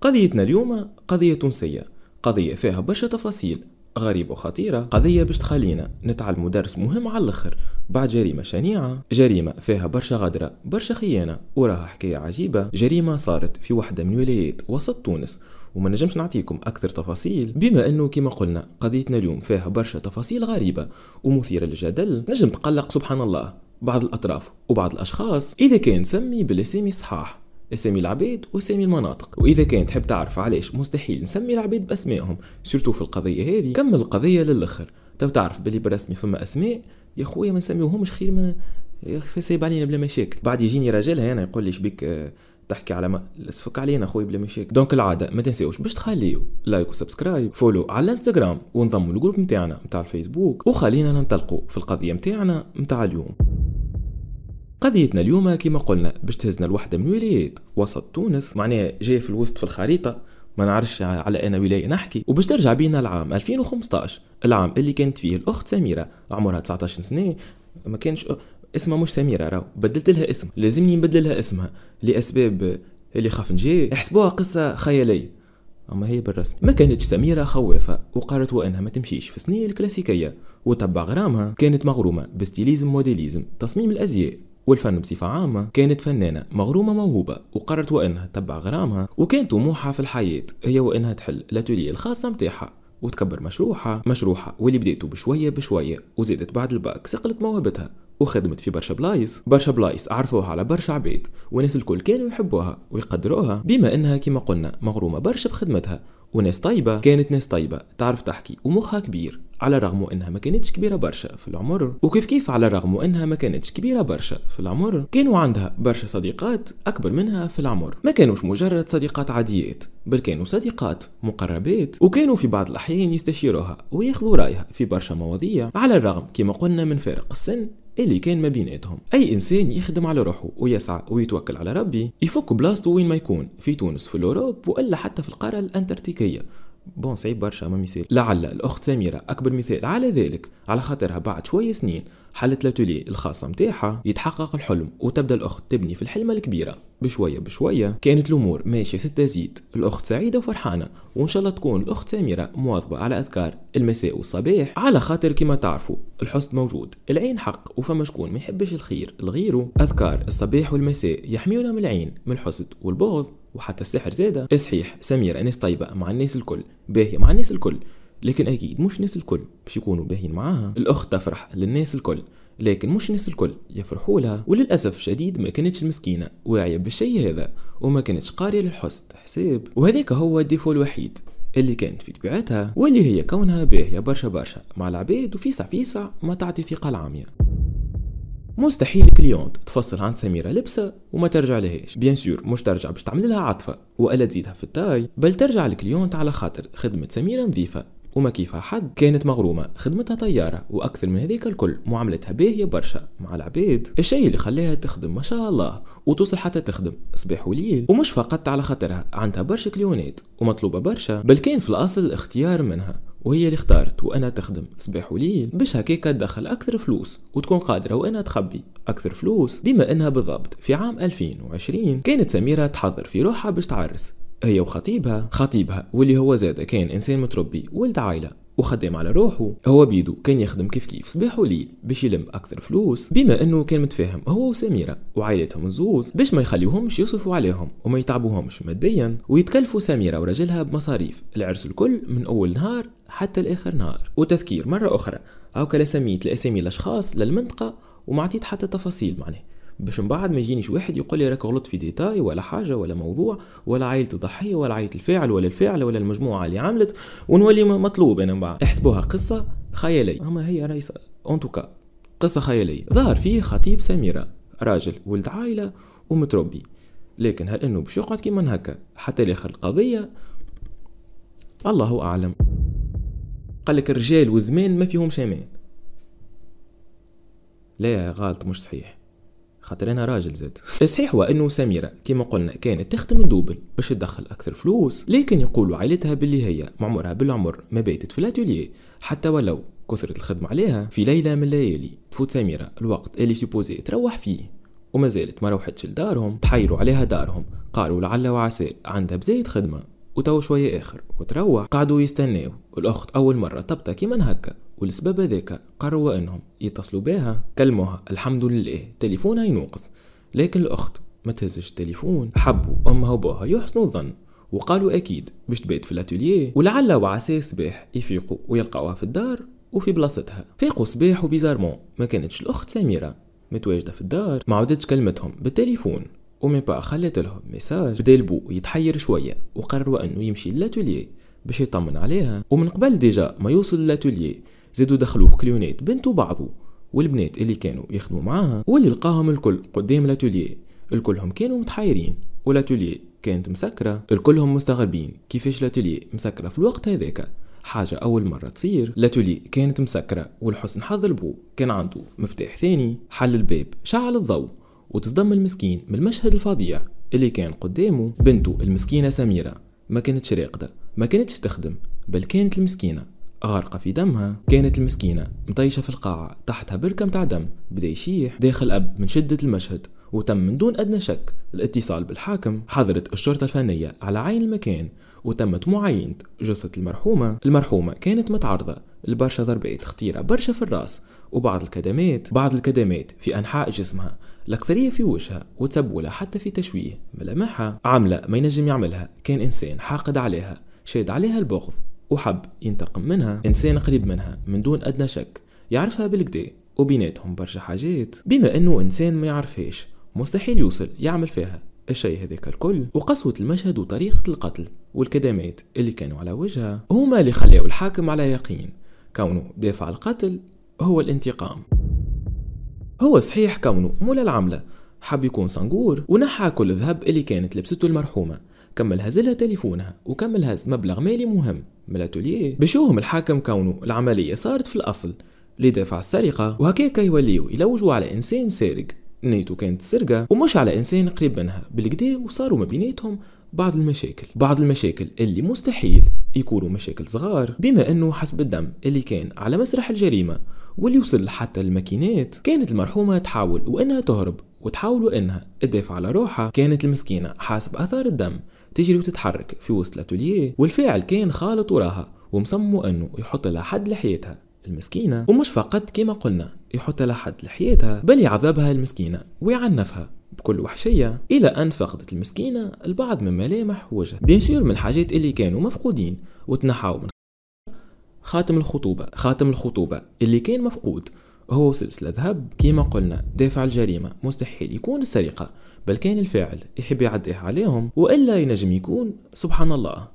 قضيتنا اليوم قضية تونسية قضية فيها برشا تفاصيل غريبة وخطيرة قضية باش تخلينا نتعلمو درس مهم على الاخر بعد جريمة شنيعة جريمة فيها برشا غدرة برشا خيانة وراها حكاية عجيبة جريمة صارت في واحدة من ولايات وسط تونس وما نجمش نعطيكم اكثر تفاصيل بما انه كما قلنا قضيتنا اليوم فيها برشا تفاصيل غريبة ومثيرة للجدل نجم تقلق سبحان الله بعض الاطراف وبعض الاشخاص اذا كان سمي بالاسم صحاح اسامي العباد واسامي المناطق واذا كان تحب تعرف علاش مستحيل نسمي العباد باسمائهم سورتو في القضيه هذه كمل القضيه للاخر تو تعرف بلي برسمي فما اسماء يا خويا ما نسميوهمش خير ما يا سايب علينا بلا مشاكل بعد يجيني راجلها انا يقول لي شبيك آه، تحكي على ما لسفك علينا خويا بلا مشاكل دونك العاده ما تنساوش باش تخليو لايك وسبسكرايب فولو على الانستغرام وانضموا للجروب نتاعنا نتاع الفيسبوك وخلينا ننطلقوا في القضيه نتاعنا نتاع اليوم قضيتنا اليوم كما قلنا باش تهزنا الوحده من ولايات وسط تونس معناها جاي في الوسط في الخريطه ما نعرفش على انا ولايه نحكي وباش ترجع بينا العام 2015 العام اللي كانت فيه الاخت سميره عمرها 19 سنه ما كانش اسمها مش سميره راهو بدلت لها اسم لازمني نبدل لها اسمها لاسباب اللي خاف نجي احسبوها قصه خياليه اما هي بالرسم ما كانتش سميره خوافه وقالت وانها ما تمشيش في الثنيه الكلاسيكيه وتبع غرامها كانت مغرومه بستيليزم موديليزم تصميم الازياء والفن بصفة عامة كانت فنانة مغرومة موهوبة وقررت وإنها تتبع غرامها وكان طموحها في الحياة هي وإنها تحل لاتولية الخاصة متاعها وتكبر مشروعها مشروعها واللي بديته بشوية بشوية وزادت بعد الباك سقلت موهبتها وخدمت في برشا بلايص برشا بلايص عرفوها على برشا عباد وناس الكل كانوا يحبوها ويقدروها بما انها كما قلنا مغرومه برشا بخدمتها وناس طيبه كانت ناس طيبه تعرف تحكي ومخها كبير على الرغم انها ما كانتش كبيره برشا في العمر وكيف كيف على الرغم انها ما كانتش كبيره برشا في العمر كانوا عندها برشا صديقات اكبر منها في العمر ما كانوش مجرد صديقات عاديات بل كانوا صديقات مقربات وكانوا في بعض الاحيان يستشيروها وياخذوا رايها في برشا مواضيع على الرغم كما قلنا من فارق السن اللي كان ما بيناتهم اي انسان يخدم على روحه ويسعى ويتوكل على ربي يفك بلاصته وين ما يكون في تونس في الاوروب والا حتى في القاره الانتركتيكيه بون صعيب برشا ما مثال لعل الاخت سميره اكبر مثال على ذلك على خاطرها بعد شويه سنين حلت لاتولي الخاصة متاعها يتحقق الحلم وتبدا الأخت تبني في الحلمة الكبيرة بشوية بشوية كانت الأمور ماشية ستة زيد الأخت سعيدة وفرحانة وإن شاء الله تكون الأخت سميرة مواظبة على أذكار المساء والصباح على خاطر كما تعرفوا الحسن موجود العين حق وفما شكون ما يحبش الخير لغيره أذكار الصباح والمساء يحميونا من العين من الحسد والبغض وحتى السحر زادة صحيح سميرة ناس طيبة مع الناس الكل باهية مع الناس الكل لكن اكيد مش ناس الكل باش يكونوا باهين معاها الاخت تفرح للناس الكل لكن مش الناس الكل يفرحوا لها وللاسف شديد ما كانتش المسكينه واعيه بالشيء هذا وما كانتش قاريه للحسن حساب وهذاك هو الديفو الوحيد اللي كانت في طبيعتها واللي هي كونها باهيه برشا برشا مع العباد وفيسع فيسع ما تعطي ثقه العاميه مستحيل كليونت تفصل عند سميرة لبسة وما ترجع لهاش بيان سور مش ترجع باش تعمل لها عطفة ولا تزيدها في التاي بل ترجع لكليونت على خاطر خدمة سميرة نظيفة وما كيفها حد كانت مغرومة خدمتها طيارة وأكثر من هذيك الكل معاملتها باهية برشا مع العباد الشيء اللي خلاها تخدم ما شاء الله وتوصل حتى تخدم صباح وليل ومش فقط على خاطرها عندها برشا كليونات ومطلوبة برشا بل كان في الأصل اختيار منها وهي اللي اختارت وانا تخدم صباح وليل باش هكاكا تدخل اكثر فلوس وتكون قادره وانا تخبي اكثر فلوس بما انها بالضبط في عام 2020 كانت سميره تحضر في روحها باش تعرس هي وخطيبها خطيبها واللي هو زاد كان انسان متربي ولد عائله وخدام على روحه هو بيدو كان يخدم كيف كيف صباح وليل باش يلم اكثر فلوس بما انه كان متفاهم هو وسميره وعائلتهم الزوز باش ما يخليوهمش يصرفوا عليهم وما يتعبوهمش ماديا ويتكلفوا سميره ورجلها بمصاريف العرس الكل من اول نهار حتى لاخر نهار وتذكير مره اخرى هاكا لا سميت لاسامي الاشخاص للمنطقه وما عطيت حتى تفاصيل معناه باش من بعد ما يجينيش واحد يقول لي راك غلطت في ديتاي ولا حاجه ولا موضوع ولا عائله الضحيه ولا عائله الفاعل ولا الفاعل ولا المجموعه اللي عملت ونولي مطلوب انا من بعد احسبوها قصه خياليه اما هي رئيس اون توكا قصه خياليه ظهر فيه خطيب سميره راجل ولد عائله ومتربي لكن هل انه باش يقعد كيما هكا حتى لاخر القضيه الله اعلم قال لك الرجال والزمان ما فيهمش امان لا غلط مش صحيح خاطر انا راجل زاد صحيح هو انه سميره كما قلنا كانت تخدم دوبل باش تدخل اكثر فلوس لكن يقولوا عائلتها باللي هي معمرها بالعمر ما باتت في الاتوليي حتى ولو كثرت الخدمة عليها في ليلة من الليالي تفوت سميرة الوقت اللي سيبوزي تروح فيه وما زالت ما روحتش لدارهم تحيروا عليها دارهم قالوا لعل وعسى عندها بزايد خدمة وتو شوية آخر وتروح قعدوا يستناو الأخت أول مرة تبتا كيما هكا والسبب هذاكا قروا أنهم يتصلوا بها كلموها الحمد لله تليفونها ينوقص لكن الأخت ما تهزش التليفون حبوا أمها وباها يحسنوا الظن وقالوا أكيد باش تبات في الأتولييه ولعل وعسى الصباح يفيقوا ويلقاوها في الدار وفي بلاصتها فيقوا صباح وبيزارمون ما كانتش الأخت سميرة متواجدة في الدار ما عودتش كلمتهم بالتليفون ومن با خلت لهم ميساج بدا البو يتحير شويه وقرروا انه يمشي لاتولي باش يطمن عليها ومن قبل ديجا ما يوصل لاتولي زادوا دخلوه كليونيت بنتو بعضو والبنات اللي كانوا يخدموا معاها واللي لقاهم الكل قدام لاتولي الكلهم كانوا متحيرين ولاتولي كانت مسكرة الكلهم مستغربين كيفاش لاتولي مسكرة في الوقت هذاك حاجة أول مرة تصير لاتولي كانت مسكرة والحسن حظ البو كان عنده مفتاح ثاني حل الباب شعل الضوء وتصدم المسكين من المشهد الفظيع اللي كان قدامه بنته المسكينة سميرة ما كانتش راقدة ما كانتش تخدم بل كانت المسكينة غارقة في دمها كانت المسكينة مطيشة في القاعة تحتها بركة متاع دم بدا يشيح داخل أب من شدة المشهد وتم من دون أدنى شك الاتصال بالحاكم حضرت الشرطة الفنية على عين المكان وتمت معاينة جثة المرحومة المرحومة كانت متعرضة لبرشا ضربات خطيرة برشا في الراس وبعض الكدمات بعض الكدمات في أنحاء جسمها الأكثرية في وجهها وتبولة حتى في تشويه ملامحها عملة ما ينجم يعملها كان إنسان حاقد عليها شاد عليها البغض وحب ينتقم منها إنسان قريب منها من دون أدنى شك يعرفها بالكدا وبيناتهم برشا حاجات بما أنه إنسان ما يعرفهاش مستحيل يوصل يعمل فيها الشيء هذاك الكل وقسوة المشهد وطريقة القتل والكدمات اللي كانوا على وجهها هما اللي خلاو الحاكم على يقين كونه دافع القتل هو الانتقام هو صحيح كونه مولا العملة حب يكون صنقور ونحى كل الذهب اللي كانت لبسته المرحومة كمل هزلها تليفونها وكمل هز مبلغ مالي مهم من بشوهم الحاكم كونه العملية صارت في الأصل لدفع السرقة وهكاك يوليو يلوجوا على إنسان سارق نيتو كانت سرقة ومش على إنسان قريب منها بالكدا وصاروا ما بيناتهم بعض المشاكل بعض المشاكل اللي مستحيل يكونوا مشاكل صغار بما أنه حسب الدم اللي كان على مسرح الجريمة واللي وصل حتى الماكينات كانت المرحومة تحاول وإنها تهرب وتحاول وإنها تدافع على روحها كانت المسكينة حاسب أثار الدم تجري وتتحرك في وسط الأتوليه والفاعل كان خالط وراها ومصمم أنه يحط لها حد لحياتها المسكينة ومش فقط كما قلنا يحط لها حد لحياتها بل يعذبها المسكينة ويعنفها بكل وحشية إلى أن فقدت المسكينة البعض من ملامح وجهها بينشير سور من الحاجات اللي كانوا مفقودين وتنحاو من خاتم الخطوبة خاتم الخطوبة اللي كان مفقود هو سلسلة ذهب كيما قلنا دافع الجريمة مستحيل يكون السرقة بل كان الفاعل يحب يعديها عليهم وإلا ينجم يكون سبحان الله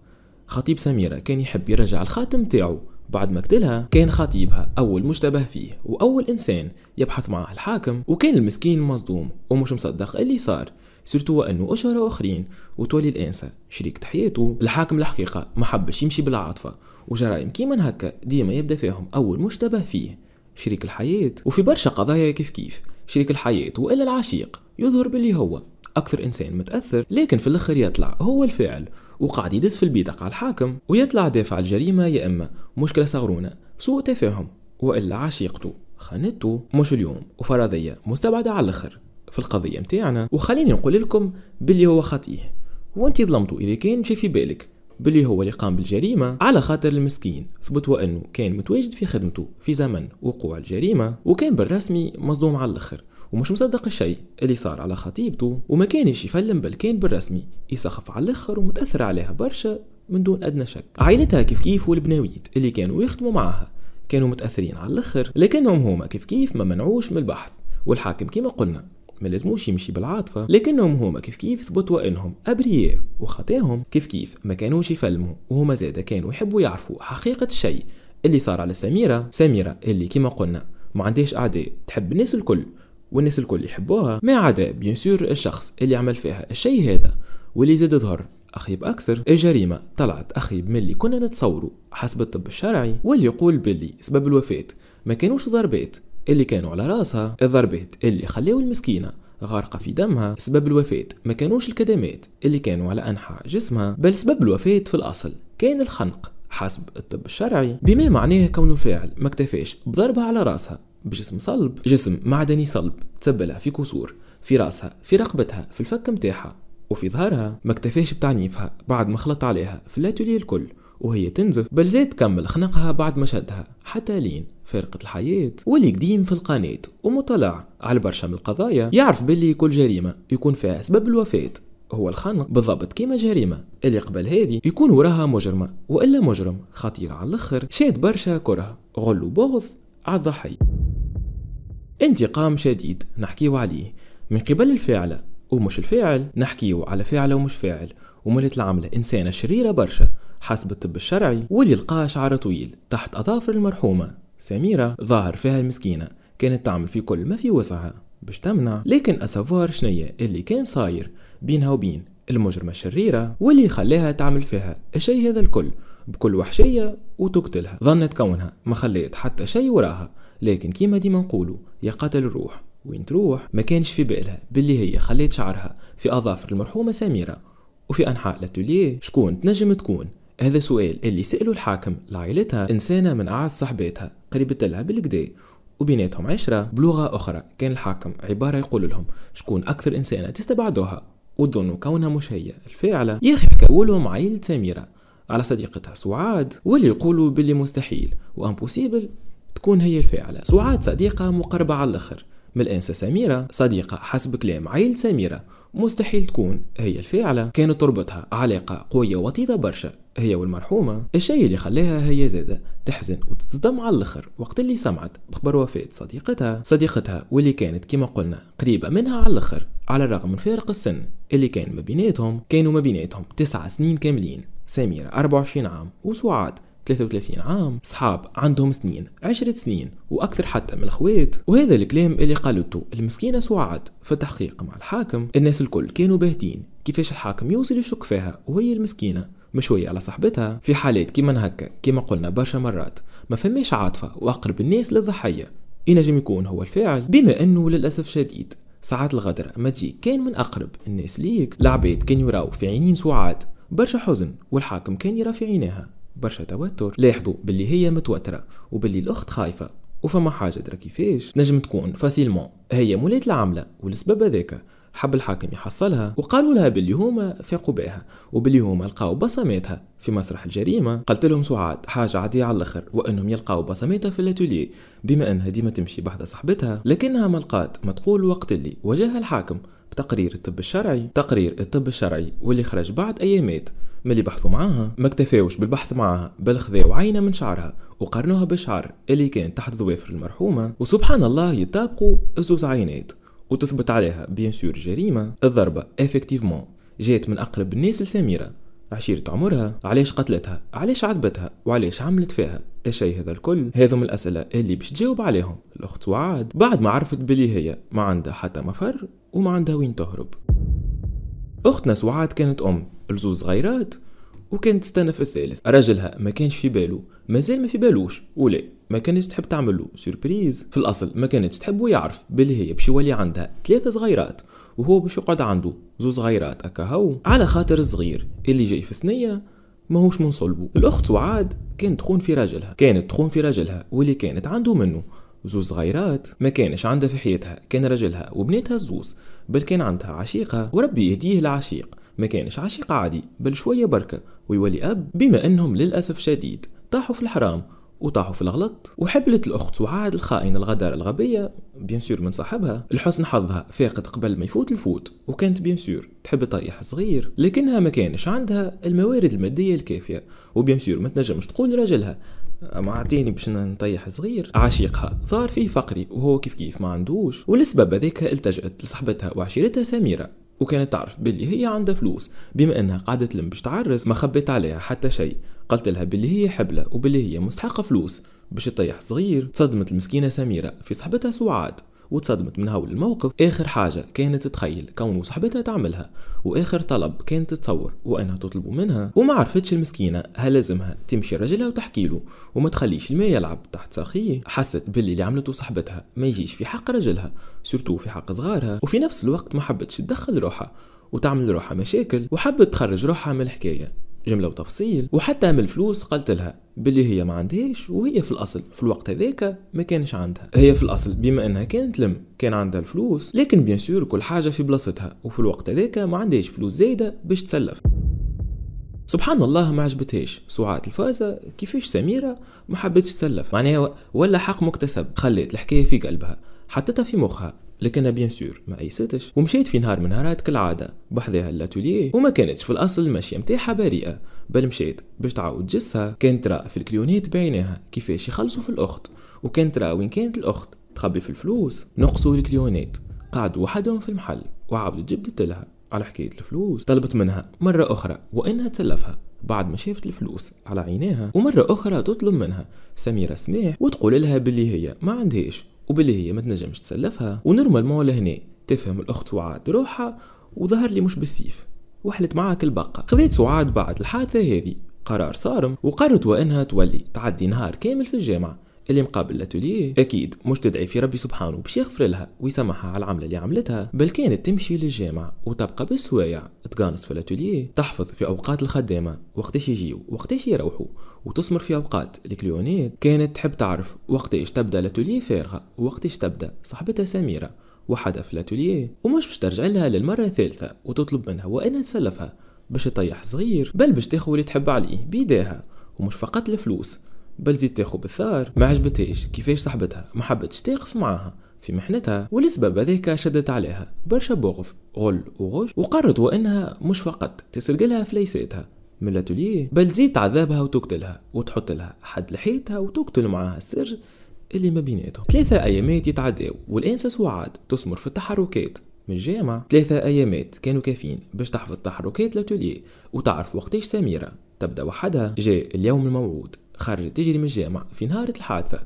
خطيب سميرة كان يحب يرجع الخاتم تاعو بعد ما قتلها كان خطيبها أول مشتبه فيه وأول إنسان يبحث معه الحاكم وكان المسكين مصدوم ومش مصدق اللي صار سيرتو أنه أشهر آخرين وتولي الأنسة شريكة حياته الحاكم الحقيقة ما حبش يمشي بالعاطفة وجرائم كيما هكا ديما يبدا فيهم اول مشتبه فيه شريك الحياة وفي برشا قضايا كيف كيف شريك الحياة وإلا العشيق يظهر باللي هو أكثر إنسان متأثر لكن في الأخر يطلع هو الفاعل وقاعد يدس في البيدق على الحاكم ويطلع دافع الجريمة يا إما مشكلة صغرونة سوء تفاهم وإلا عشيقته خانته مش اليوم وفرضية مستبعدة على الأخر في القضية متاعنا وخليني نقول لكم باللي هو خطيه وانت ظلمته إذا كان مشي في بالك باللي هو اللي قام بالجريمة على خاطر المسكين ثبتوا أنه كان متواجد في خدمته في زمن وقوع الجريمة وكان بالرسمي مصدوم على الآخر ومش مصدق الشيء اللي صار على خطيبته وما كانش يفلم بل كان بالرسمي يسخف على الاخر ومتاثر عليها برشا من دون ادنى شك عائلتها كيف كيف والبناويت اللي كانوا يخدموا معاها كانوا متاثرين على الاخر لكنهم هما كيف كيف ما منعوش من البحث والحاكم كما قلنا ما لازموش يمشي بالعاطفه لكنهم هما كيف كيف ثبتوا انهم ابرياء وخطاهم كيف كيف ما كانوش يفلموا وهما زادا كانوا يحبوا يعرفوا حقيقه الشيء اللي صار على سميره سميره اللي كما قلنا ما عندهاش اعداء تحب الناس الكل والناس الكل يحبوها ما عدا بيان سور الشخص اللي عمل فيها الشيء هذا واللي زاد ظهر أخيب أكثر الجريمة طلعت أخيب من اللي كنا نتصوره حسب الطب الشرعي واللي يقول باللي سبب الوفاة ما كانوش ضربات اللي كانوا على راسها الضربات اللي خلاو المسكينة غارقة في دمها سبب الوفاة ما كانوش الكدمات اللي كانوا على أنحاء جسمها بل سبب الوفاة في الأصل كان الخنق حسب الطب الشرعي بما معناه كون الفاعل ما اكتفاش بضربها على راسها بجسم صلب جسم معدني صلب تسبلها في كسور في راسها في رقبتها في الفك متاعها وفي ظهرها ما اكتفاش بتعنيفها بعد ما خلط عليها في اللاتولي الكل وهي تنزف بل زاد كمل خنقها بعد ما شدها حتى لين فارقة الحياة واللي قديم في القناة ومطلع على برشا من القضايا يعرف باللي كل جريمة يكون فيها سبب الوفاة هو الخنق بالضبط كيما جريمة اللي قبل هذه يكون وراها مجرمة وإلا مجرم خطير على الآخر شاد برشا كره غل وبغض على الضحية انتقام شديد نحكيو عليه من قبل الفاعلة ومش الفاعل نحكيو على فاعلة ومش فاعل وملت العملة إنسانة شريرة برشا حسب الطب الشرعي واللي لقاها شعر طويل تحت أظافر المرحومة سميرة ظاهر فيها المسكينة كانت تعمل في كل ما في وسعها باش تمنع لكن أسفار شنية اللي كان صاير بينها وبين المجرمة الشريرة واللي خلاها تعمل فيها الشي هذا الكل بكل وحشية وتقتلها ظنت كونها ما خليت حتى شي وراها لكن كيما ديما نقولوا يا قتل الروح وين تروح ما كانش في بالها باللي هي خليت شعرها في أظافر المرحومة سميرة وفي أنحاء لاتوليه شكون تنجم تكون هذا سؤال اللي سألوا الحاكم لعائلتها إنسانة من أعز صحباتها قريبة لها بالكدا وبيناتهم عشرة بلغة أخرى كان الحاكم عبارة يقول لهم شكون أكثر إنسانة تستبعدوها وتظنوا كونها مش هي الفاعلة يا أخي حكاوا لهم عائلة سميرة على صديقتها سعاد واللي يقولوا باللي مستحيل وامبوسيبل تكون هي الفاعلة سعاد صديقة مقربة على الآخر من الأنسة سميرة صديقة حسب كلام عائلة سميرة مستحيل تكون هي الفاعلة كانت تربطها علاقة قوية وطيدة برشا هي والمرحومة الشيء اللي خلاها هي زادة تحزن وتتصدم على الاخر وقت اللي سمعت بخبر وفاة صديقتها صديقتها واللي كانت كما قلنا قريبة منها على الاخر على الرغم من فارق السن اللي كان ما بيناتهم كانوا ما بيناتهم تسعة سنين كاملين سميرة 24 عام وسعاد 33 عام صحاب عندهم سنين عشرة سنين واكثر حتى من الخوات وهذا الكلام اللي قالته المسكينه سعاد في التحقيق مع الحاكم الناس الكل كانوا باهتين كيفاش الحاكم يوصل يشك فيها وهي المسكينه مشوية على صاحبتها في حالات كيما هكا كيما قلنا برشا مرات ما فماش عاطفة وأقرب الناس للضحية ينجم يكون هو الفاعل بما أنه للأسف شديد ساعات الغدر ما تجي كان من أقرب الناس ليك العباد كان يراو في عينين سعاد برشا حزن والحاكم كان يرى في عينيها برشا توتر لاحظوا باللي هي متوتره وباللي الاخت خايفه وفما حاجه درا كيفاش نجم تكون فاسيلمون هي مولات العمله والسبب هذاك حب الحاكم يحصلها وقالوا لها باللي هما فاقوا بها وباللي هما لقاو بصماتها في مسرح الجريمه قلت لهم سعاد حاجه عاديه على الاخر وانهم يلقاو بصماتها في الاتولي بما انها ديما تمشي بحذا صاحبتها لكنها ما لقات ما تقول وقت اللي وجهها الحاكم بتقرير الطب الشرعي تقرير الطب الشرعي واللي خرج بعد ايامات ملي بحثوا معاها ما اكتفاوش بالبحث معاها بل خذاو عينه من شعرها وقارنوها بشعر اللي كان تحت ظوافر المرحومه وسبحان الله يتابقوا الزوز عينات وتثبت عليها بيان سور جريمه الضربه افكتيفمون جات من اقرب الناس لسميره عشيرة عمرها علاش قتلتها علاش عذبتها وعلاش عملت فيها الشيء هذا الكل هذم الأسئلة اللي باش تجاوب عليهم الأخت وعاد بعد ما عرفت بلي هي ما عندها حتى مفر وما عندها وين تهرب اختنا سعاد كانت ام لزوز صغيرات وكانت تستنى في الثالث راجلها ما كانش في بالو مازال ما في بالوش ولا ما كانتش تحب تعمل له سيربريز في الاصل ما كانتش تحب يعرف باللي هي باش يولي عندها ثلاثه صغيرات وهو باش يقعد عنده زوز صغيرات اكاهو على خاطر الصغير اللي جاي في ثنيه ماهوش من صلبه الاخت سعاد كانت تخون في راجلها كانت تخون في راجلها واللي كانت عنده منه زوز صغيرات ما كانش عندها في حياتها كان رجلها وبناتها زوز بل كان عندها عشيقة وربي يهديه لعشيق ما كانش عشيق عادي بل شوية بركة ويولي أب بما أنهم للأسف شديد طاحوا في الحرام وطاحوا في الغلط وحبلت الأخت سعاد الخائنة الغدارة الغبية بيان سور من صاحبها لحسن حظها فاقت قبل ما يفوت الفوت وكانت بيان سور تحب طريح صغير لكنها ما كانش عندها الموارد المادية الكافية وبيان سور ما تنجمش تقول لرجلها عطيني باش نطيح صغير عشيقها صار فيه فقري وهو كيف كيف ما عندوش ولسبب هذاك التجأت لصاحبتها وعشيرتها سميرة وكانت تعرف باللي هي عندها فلوس بما انها قعدت تلم باش تعرس ما خبت عليها حتى شيء قلت لها باللي هي حبلة وباللي هي مستحقة فلوس باش تطيح صغير تصدمت المسكينة سميرة في صاحبتها سعاد وتصدمت من هول الموقف اخر حاجه كانت تتخيل كونه صاحبتها تعملها واخر طلب كانت تتصور وانها تطلبه منها وما عرفتش المسكينه هل لازمها تمشي رجلها وتحكي له وما تخليش الماء يلعب تحت ساقيه حست باللي اللي عملته صاحبتها ما يجيش في حق رجلها سورتو في حق صغارها وفي نفس الوقت ما حبتش تدخل روحها وتعمل روحها مشاكل وحبت تخرج روحها من الحكايه جمله وتفصيل وحتى من الفلوس قالت لها باللي هي ما عندهاش وهي في الاصل في الوقت هذاك ما كانش عندها هي في الاصل بما انها كانت لم كان عندها الفلوس لكن بيان سور كل حاجه في بلاصتها وفي الوقت هذاك ما عندهاش فلوس زايده باش تسلف سبحان الله ما عجبتهاش سعاد الفازة كيفاش سميرة ما حبتش تسلف معناها ولا حق مكتسب خليت الحكاية في قلبها حطتها في مخها لكن بيان سور ما ايستش ومشيت في نهار من نهارات كالعاده بحذاها لاتوليه وما كانتش في الاصل الماشيه نتاعها بريئه بل مشيت باش تعاود جسها كانت راه في الكليونات بعينيها كيفاش يخلصوا في الاخت وكانت راه وين كانت الاخت تخبي في الفلوس نقصوا الكليونات قعدوا وحدهم في المحل وعبد جبدت لها على حكاية الفلوس طلبت منها مرة أخرى وإنها تلفها بعد ما شافت الفلوس على عينيها ومرة أخرى تطلب منها سميرة سماح وتقول لها باللي هي ما عندهاش وباللي هي ما تنجمش تسلفها ونورمالمون لهنا تفهم الاخت سعاد روحها وظهر لي مش بالسيف وحلت معاك البقة خذيت سعاد بعد الحادثة هذه قرار صارم وقررت وانها تولي تعدي نهار كامل في الجامعة اللي مقابل لاتولي اكيد مش تدعي في ربي سبحانه باش يغفر لها ويسامحها على العمله اللي عملتها بل كانت تمشي للجامع وتبقى بالسوايع تقانص في لاتولي تحفظ في اوقات الخدامه وقتاش يجيو وقتاش يروحوا وتسمر في اوقات الكليونات كانت تحب تعرف وقتاش تبدا لاتولي فارغه وقتاش تبدا صاحبتها سميره وحدها في لاتولي ومش باش ترجع لها للمره الثالثه وتطلب منها وانها تسلفها باش تطيح صغير بل باش تاخذ اللي تحب عليه بيداها ومش فقط الفلوس بل زيد تاخو بالثار ما عجبتهاش كيفاش صاحبتها ما حبتش تقف معاها في محنتها والسبب هذاك شدت عليها برشا بغض غل وغش وقررت وانها مش فقط تسرق لها فليساتها من الاتوليه بل تزيد تعذبها وتقتلها وتحط لها حد لحيتها وتقتل معاها السر اللي ما بيناتهم ثلاثة أيامات يتعداو والأنسة سعاد تسمر في التحركات من الجامع ثلاثة أيامات كانوا كافيين باش تحفظ تحركات الاتوليه وتعرف وقتاش سميرة تبدأ وحدها جاء اليوم الموعود خرجت تجري من الجامع في نهار الحادثة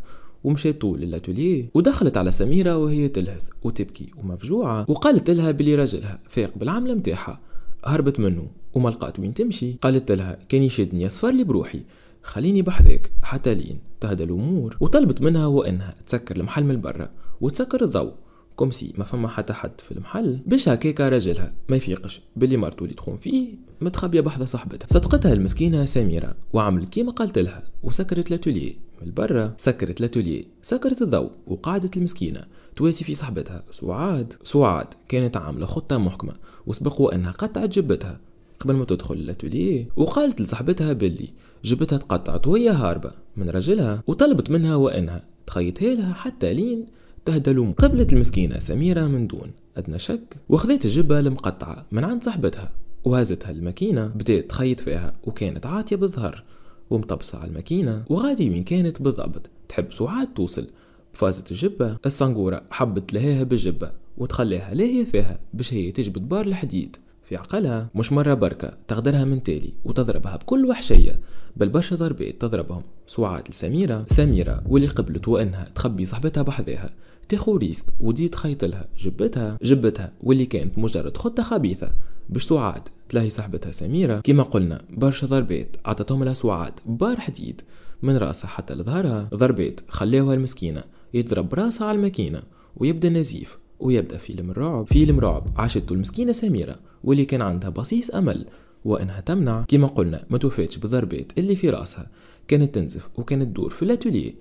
طول للاتوليي ودخلت على سميرة وهي تلهث وتبكي ومفجوعة وقالت لها بلي راجلها فاق بالعملة متاعها هربت منه وما لقات وين تمشي قالت لها كان يشدني أصفر لي بروحي خليني بحذاك حتى لين تهدى الأمور وطلبت منها وإنها تسكر المحل من برا وتسكر الضوء كوم سي ما فما حتى حد في المحل باش هكاكا رجلها ما يفيقش باللي مرتو اللي تقوم فيه متخبيه بحذا صاحبتها صدقتها المسكينه سميره وعملت كيما قالت لها وسكرت لاتولي من برا سكرت لاتولي سكرت الضوء وقعدت المسكينه تواسي في صاحبتها سعاد سعاد كانت عامله خطه محكمه وسبقوا انها قطعت جبتها قبل ما تدخل لاتولي وقالت لصاحبتها باللي جبتها تقطعت وهي هاربه من رجلها وطلبت منها وانها تخيطها لها حتى لين تهدل قبلت المسكينة سميرة من دون أدنى شك وخذيت الجبة المقطعة من عند صاحبتها وهزتها الماكينة بدات تخيط فيها وكانت عاتية بالظهر ومطبسة على الماكينة وغادي وين كانت بالضبط تحب سعاد توصل فازت الجبة السنقورة حبت لهيها بالجبة وتخليها لهي فيها باش هي تجبد بار الحديد في عقلها مش مرة بركة تغدرها من تالي وتضربها بكل وحشية بل برشا ضربات تضربهم سعاد لسميرة سميرة واللي قبلت وأنها تخبي صاحبتها بحذاها تاخو ريسك ودي تخيطلها جبتها جبتها واللي كانت مجرد خطة خبيثة باش سعاد تلاهي صاحبتها سميرة كما قلنا برشا ضربات عطتهم لها سعاد بار حديد من راسها حتى لظهرها ضربات خلاوها المسكينة يضرب راسها على الماكينة ويبدا نزيف ويبدأ فيلم الرعب فيلم رعب عاشته المسكينة سميرة واللي كان عندها بصيص أمل وانها تمنع كما قلنا ما توفيتش بالضربات اللي في راسها كانت تنزف وكانت تدور في الاتوليه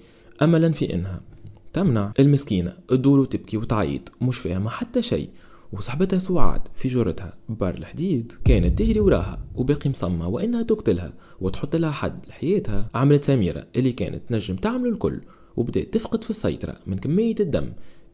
املا في انها تمنع المسكينه تدور وتبكي وتعيط مش فاهمه حتى شيء وصاحبتها سعاد في جرتها بار الحديد كانت تجري وراها وباقي مصممه وانها تقتلها وتحط لها حد لحياتها عملت سميره اللي كانت نجم تعمل الكل وبدات تفقد في السيطره من كميه الدم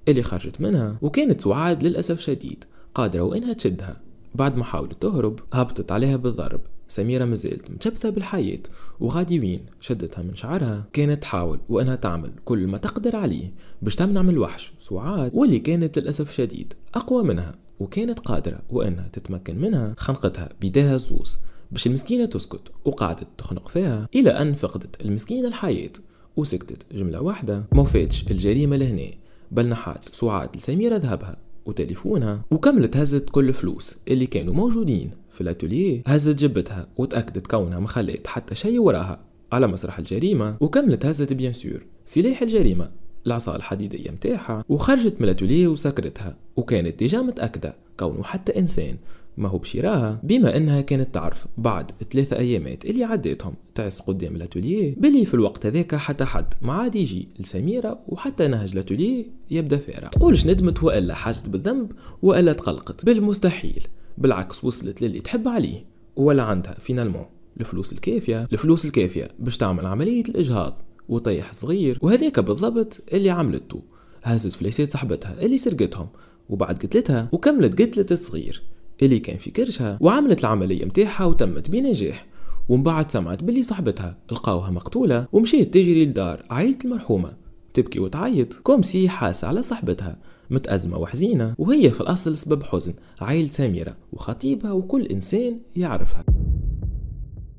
اللي خرجت منها وكانت وعاد للأسف شديد قادرة وإنها تشدها بعد ما حاولت تهرب هبطت عليها بالضرب سميرة مازالت متشبثة بالحياة وغادي وين شدتها من شعرها كانت تحاول وأنها تعمل كل ما تقدر عليه باش تمنع من الوحش سعاد واللي كانت للأسف شديد أقوى منها وكانت قادرة وأنها تتمكن منها خنقتها بيديها زوز باش المسكينة تسكت وقعدت تخنق فيها إلى أن فقدت المسكينة الحياة وسكتت جملة واحدة موفاتش الجريمة لهنا بل نحات سعاد لسميرة ذهبها وتليفونها وكملت هزت كل الفلوس اللي كانوا موجودين في الاتوليه هزت جبتها وتأكدت كونها ما خليت حتى شي وراها على مسرح الجريمة وكملت هزت بيان سور سلاح الجريمة العصا الحديدية متاعها وخرجت من الاتوليه وسكرتها وكانت ديجا متأكدة كونه حتى إنسان ما هو بشراها بما انها كانت تعرف بعد ثلاثة ايامات اللي عديتهم تعس قدام لاتوليه بلي في الوقت هذاك حتى حد ما عاد يجي لسميره وحتى نهج لاتوليه يبدا فارغ تقولش ندمت والا حاجت بالذنب والا تقلقت بالمستحيل بالعكس وصلت للي تحب عليه ولا عندها فينالمون الفلوس الكافيه الفلوس الكافيه باش تعمل عمليه الاجهاض وطيح صغير وهذاك بالضبط اللي عملته هزت فليسات صاحبتها اللي سرقتهم وبعد قتلتها وكملت قتلة الصغير اللي كان في كرشها وعملت العملية متاعها وتمت بنجاح ومن بعد سمعت بلي صاحبتها لقاوها مقتولة ومشيت تجري لدار عائلة المرحومة تبكي وتعيط كومسي حاسة على صاحبتها متأزمة وحزينة وهي في الأصل سبب حزن عائلة سميرة وخطيبها وكل إنسان يعرفها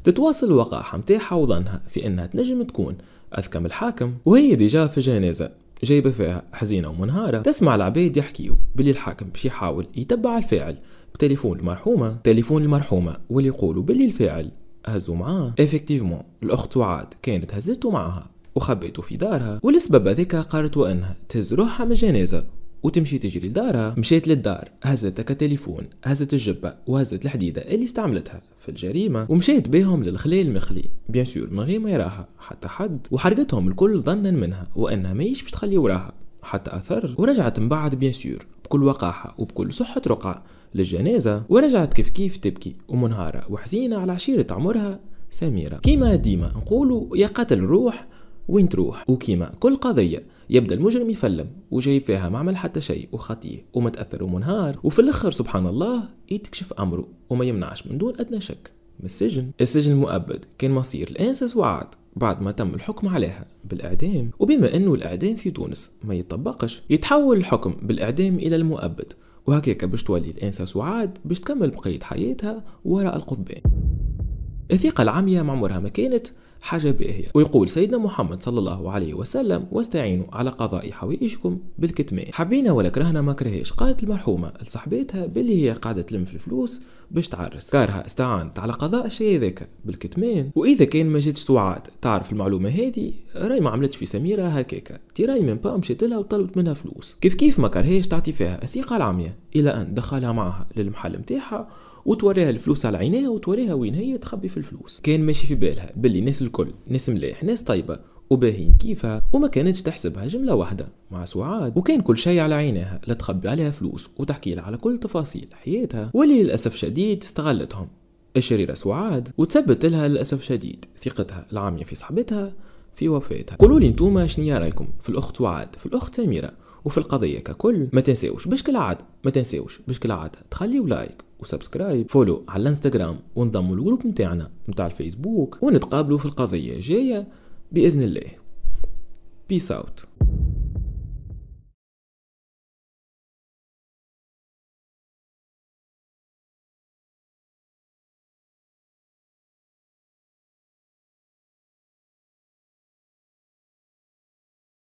تتواصل وقاحة متاعها وظنها في أنها تنجم تكون أذكى من الحاكم وهي ديجا في جنازة جايبة فيها حزينة ومنهارة تسمع العباد يحكيو بلي الحاكم باش يحاول يتبع الفاعل بتليفون المرحومة تليفون المرحومة واللي يقولوا باللي الفاعل هزوا معاه افكتيفمون الاخت وعاد كانت هزته معاها وخبيته في دارها والسبب هذاك قررت وانها تهز روحها من الجنازه وتمشي تجري لدارها مشيت للدار هزت كتليفون هزت الجبة وهزت الحديدة اللي استعملتها في الجريمة ومشيت بيهم للخلي المخلي بيان سور من غير ما يراها حتى حد وحرقتهم الكل ظنا منها وانها ماهيش باش تخلي وراها حتى اثر ورجعت من بعد بيان سور بكل وقاحة وبكل صحة رقعة للجنازة ورجعت كيف كيف تبكي ومنهارة وحزينة على عشيرة عمرها سميرة كيما ديما نقولوا يا قتل روح وين تروح وكيما كل قضية يبدا المجرم يفلم وجايب فيها ما عمل حتى شيء وخطيه ومتأثر ومنهار وفي الاخر سبحان الله يتكشف امره وما يمنعش من دون ادنى شك من السجن السجن المؤبد كان مصير الانسس وعاد بعد ما تم الحكم عليها بالإعدام وبما أنه الإعدام في تونس ما يطبقش يتحول الحكم بالإعدام إلى المؤبد وهكاك باش تولي الأنسة سعاد باش تكمل بقية حياتها وراء القضبان الثقة العامية معمرها عمرها ما كانت حاجة باهية ويقول سيدنا محمد صلى الله عليه وسلم واستعينوا على قضاء حوائجكم بالكتمان حبينا ولا كرهنا ما كرهيش قالت المرحومة لصاحبتها باللي هي قاعدة تلم في الفلوس باش تعرس كارها استعانت على قضاء الشيء هذاك بالكتمان واذا كان ما جاتش سعاد تعرف المعلومه هذه راي ما عملتش في سميره هكاكا تي راي من با مشيت لها وطلبت منها فلوس كيف كيف ما كرهيش تعطي فيها الثقه العامية الى ان دخلها معها للمحل متاعها وتوريها الفلوس على عينيها وتوريها وين هي تخبي في الفلوس كان ماشي في بالها باللي ناس الكل ناس ملاح ناس طيبه وباهين كيفها وما كانتش تحسبها جملة واحدة مع سعاد وكان كل شيء على عينيها لا تخبي عليها فلوس وتحكي لها على كل تفاصيل حياتها واللي للأسف شديد استغلتهم الشريرة سعاد وتثبت لها للأسف شديد ثقتها العامية في صاحبتها في وفاتها قولوا لي انتوما شنو رايكم في الاخت سعاد في الاخت سميره وفي القضيه ككل ما تنساوش باش كالعاده ما تنساوش باش كالعاده تخليو لايك وسبسكرايب فولو على الانستغرام وانضموا للجروب نتاعنا نتاع الفيسبوك ونتقابلوا في القضيه جايه باذن الله peace out